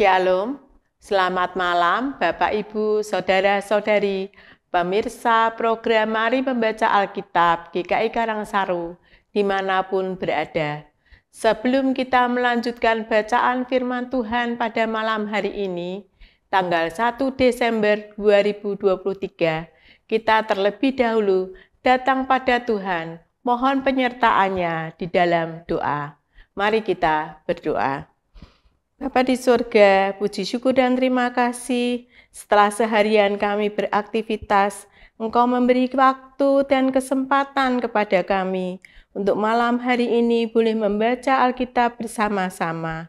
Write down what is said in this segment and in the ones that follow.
Shalom, selamat malam Bapak Ibu, Saudara-saudari, pemirsa program Mari Membaca Alkitab GKI Karangsaru, dimanapun berada. Sebelum kita melanjutkan bacaan firman Tuhan pada malam hari ini, tanggal 1 Desember 2023, kita terlebih dahulu datang pada Tuhan, mohon penyertaannya di dalam doa. Mari kita berdoa. Bapak di surga, puji syukur dan terima kasih setelah seharian kami beraktivitas, Engkau memberi waktu dan kesempatan kepada kami untuk malam hari ini boleh membaca Alkitab bersama-sama.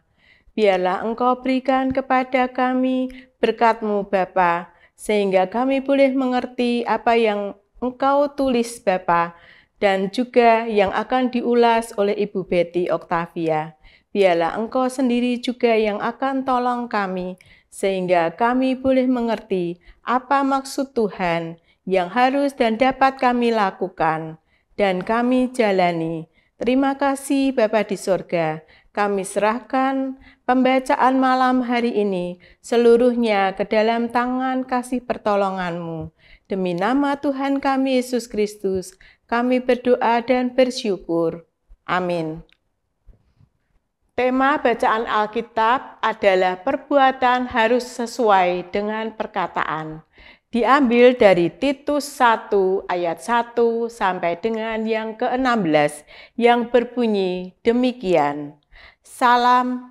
Biarlah Engkau berikan kepada kami berkat-Mu Bapa, sehingga kami boleh mengerti apa yang Engkau tulis Bapa dan juga yang akan diulas oleh Ibu Betty Octavia biarlah Engkau sendiri juga yang akan tolong kami, sehingga kami boleh mengerti apa maksud Tuhan yang harus dan dapat kami lakukan, dan kami jalani. Terima kasih Bapa di sorga, kami serahkan pembacaan malam hari ini seluruhnya ke dalam tangan kasih pertolonganmu. Demi nama Tuhan kami Yesus Kristus, kami berdoa dan bersyukur. Amin. Tema bacaan Alkitab adalah perbuatan harus sesuai dengan perkataan. Diambil dari Titus 1 ayat 1 sampai dengan yang ke-16 yang berbunyi demikian. Salam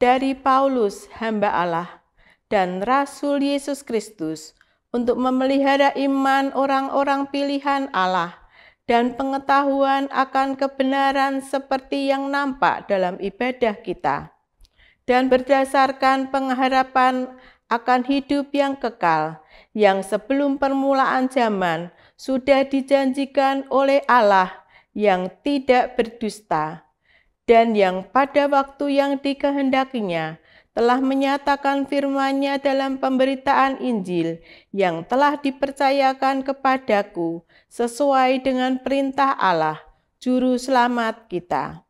dari Paulus hamba Allah dan Rasul Yesus Kristus untuk memelihara iman orang-orang pilihan Allah dan pengetahuan akan kebenaran seperti yang nampak dalam ibadah kita, dan berdasarkan pengharapan akan hidup yang kekal, yang sebelum permulaan zaman sudah dijanjikan oleh Allah yang tidak berdusta, dan yang pada waktu yang dikehendakinya telah menyatakan firman-Nya dalam pemberitaan Injil yang telah dipercayakan kepadaku sesuai dengan perintah Allah, juru selamat kita.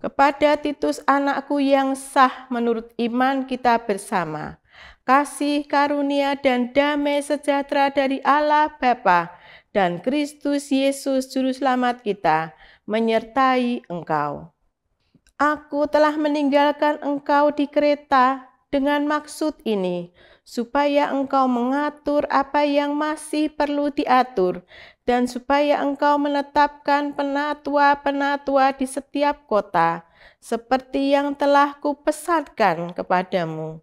Kepada Titus anakku yang sah menurut iman kita bersama, kasih karunia dan damai sejahtera dari Allah Bapa dan Kristus Yesus juru selamat kita menyertai engkau. Aku telah meninggalkan engkau di kereta dengan maksud ini, supaya engkau mengatur apa yang masih perlu diatur, dan supaya engkau menetapkan penatua-penatua di setiap kota, seperti yang telah kupesankan kepadamu,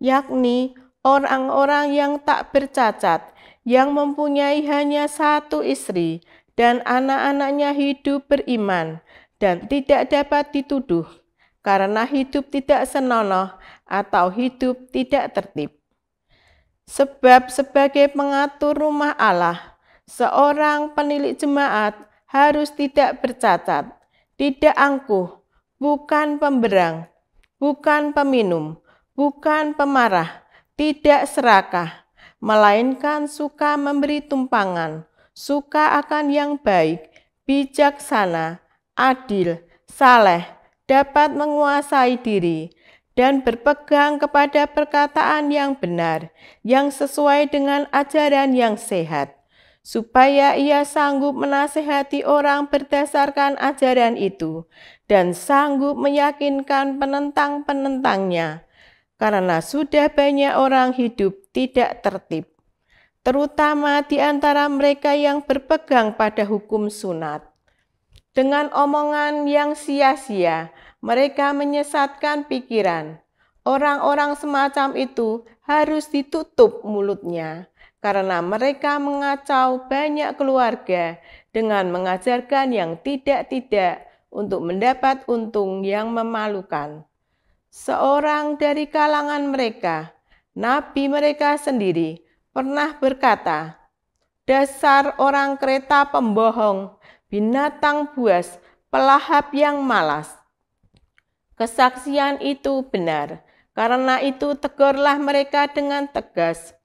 yakni orang-orang yang tak bercacat, yang mempunyai hanya satu istri, dan anak-anaknya hidup beriman, dan tidak dapat dituduh karena hidup tidak senonoh atau hidup tidak tertib. Sebab sebagai pengatur rumah Allah, seorang penilik jemaat harus tidak bercacat, tidak angkuh, bukan pemberang, bukan peminum, bukan pemarah, tidak serakah, melainkan suka memberi tumpangan, suka akan yang baik, bijaksana, adil, saleh, dapat menguasai diri, dan berpegang kepada perkataan yang benar, yang sesuai dengan ajaran yang sehat, supaya ia sanggup menasehati orang berdasarkan ajaran itu, dan sanggup meyakinkan penentang-penentangnya, karena sudah banyak orang hidup tidak tertib, terutama di antara mereka yang berpegang pada hukum sunat. Dengan omongan yang sia-sia, mereka menyesatkan pikiran. Orang-orang semacam itu harus ditutup mulutnya karena mereka mengacau banyak keluarga dengan mengajarkan yang tidak-tidak untuk mendapat untung yang memalukan. Seorang dari kalangan mereka, nabi mereka sendiri, pernah berkata, "Dasar orang kereta pembohong!" binatang buas, pelahap yang malas. Kesaksian itu benar, karena itu tegurlah mereka dengan tegas,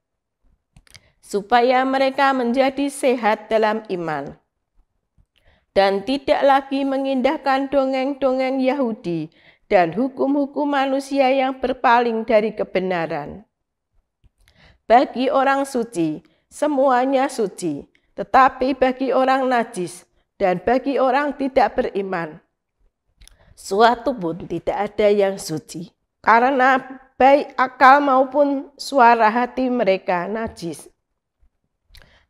supaya mereka menjadi sehat dalam iman. Dan tidak lagi mengindahkan dongeng-dongeng Yahudi dan hukum-hukum manusia yang berpaling dari kebenaran. Bagi orang suci, semuanya suci, tetapi bagi orang najis, dan bagi orang tidak beriman, suatu pun tidak ada yang suci. Karena baik akal maupun suara hati mereka najis.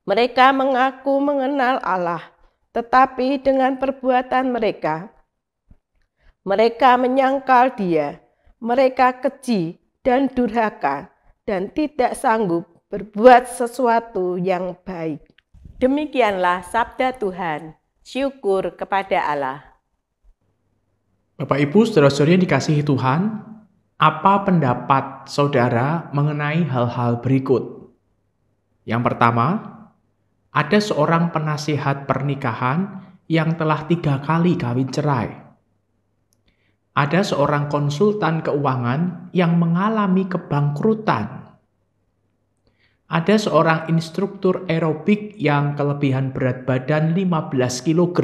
Mereka mengaku mengenal Allah, tetapi dengan perbuatan mereka, mereka menyangkal Dia, mereka keji dan durhaka, dan tidak sanggup berbuat sesuatu yang baik. Demikianlah sabda Tuhan syukur kepada Allah. Bapak Ibu, saudara-saudari yang dikasihi Tuhan, apa pendapat saudara mengenai hal-hal berikut? Yang pertama, ada seorang penasihat pernikahan yang telah tiga kali kawin cerai. Ada seorang konsultan keuangan yang mengalami kebangkrutan ada seorang instruktur aerobik yang kelebihan berat badan 15 kg.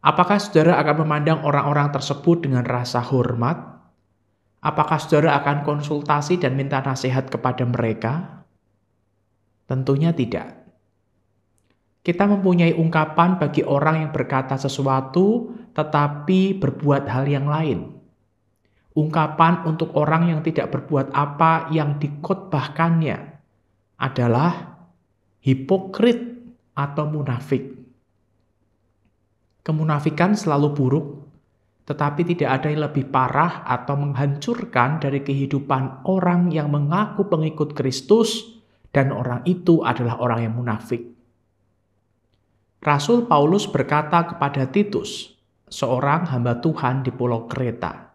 Apakah saudara akan memandang orang-orang tersebut dengan rasa hormat? Apakah saudara akan konsultasi dan minta nasihat kepada mereka? Tentunya tidak. Kita mempunyai ungkapan bagi orang yang berkata sesuatu tetapi berbuat hal yang lain ungkapan untuk orang yang tidak berbuat apa yang dikotbahkannya adalah hipokrit atau munafik. Kemunafikan selalu buruk, tetapi tidak ada yang lebih parah atau menghancurkan dari kehidupan orang yang mengaku pengikut Kristus dan orang itu adalah orang yang munafik. Rasul Paulus berkata kepada Titus, seorang hamba Tuhan di pulau Kreta,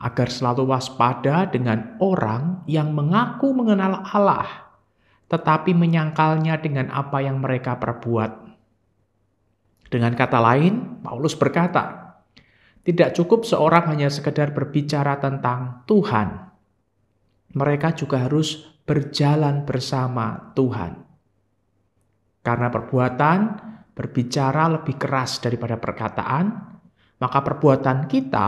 agar selalu waspada dengan orang yang mengaku mengenal Allah, tetapi menyangkalnya dengan apa yang mereka perbuat. Dengan kata lain, Paulus berkata, tidak cukup seorang hanya sekedar berbicara tentang Tuhan. Mereka juga harus berjalan bersama Tuhan. Karena perbuatan berbicara lebih keras daripada perkataan, maka perbuatan kita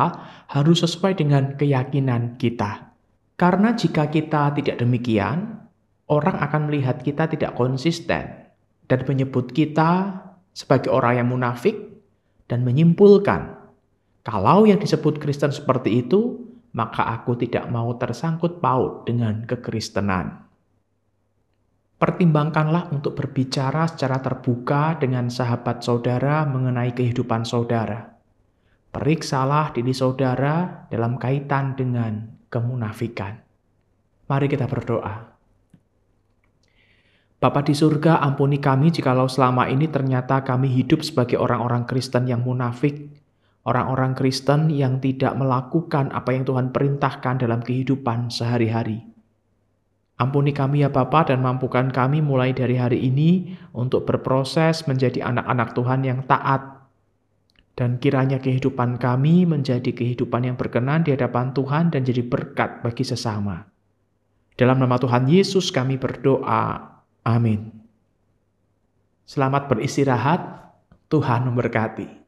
harus sesuai dengan keyakinan kita. Karena jika kita tidak demikian, orang akan melihat kita tidak konsisten dan menyebut kita sebagai orang yang munafik dan menyimpulkan kalau yang disebut Kristen seperti itu, maka aku tidak mau tersangkut paut dengan kekristenan. Pertimbangkanlah untuk berbicara secara terbuka dengan sahabat saudara mengenai kehidupan saudara Periksalah diri saudara dalam kaitan dengan kemunafikan. Mari kita berdoa. Bapa di surga, ampuni kami jikalau selama ini ternyata kami hidup sebagai orang-orang Kristen yang munafik, orang-orang Kristen yang tidak melakukan apa yang Tuhan perintahkan dalam kehidupan sehari-hari. Ampuni kami ya Bapa dan mampukan kami mulai dari hari ini untuk berproses menjadi anak-anak Tuhan yang taat dan kiranya kehidupan kami menjadi kehidupan yang berkenan di hadapan Tuhan dan jadi berkat bagi sesama. Dalam nama Tuhan Yesus kami berdoa. Amin. Selamat beristirahat. Tuhan memberkati.